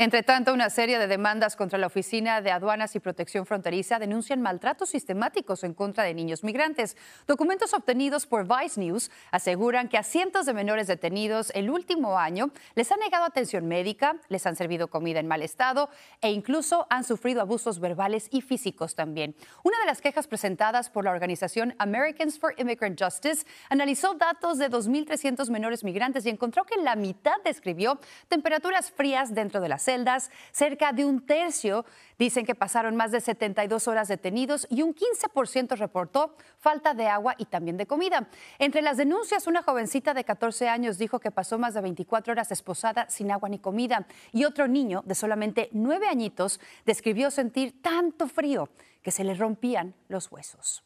Entre tanto, una serie de demandas contra la Oficina de Aduanas y Protección Fronteriza denuncian maltratos sistemáticos en contra de niños migrantes. Documentos obtenidos por Vice News aseguran que a cientos de menores detenidos el último año les han negado atención médica, les han servido comida en mal estado e incluso han sufrido abusos verbales y físicos también. Una de las quejas presentadas por la organización Americans for Immigrant Justice analizó datos de 2.300 menores migrantes y encontró que la mitad describió temperaturas frías dentro de la celdas. Cerca de un tercio dicen que pasaron más de 72 horas detenidos y un 15% reportó falta de agua y también de comida. Entre las denuncias, una jovencita de 14 años dijo que pasó más de 24 horas esposada sin agua ni comida y otro niño de solamente 9 añitos describió sentir tanto frío que se le rompían los huesos.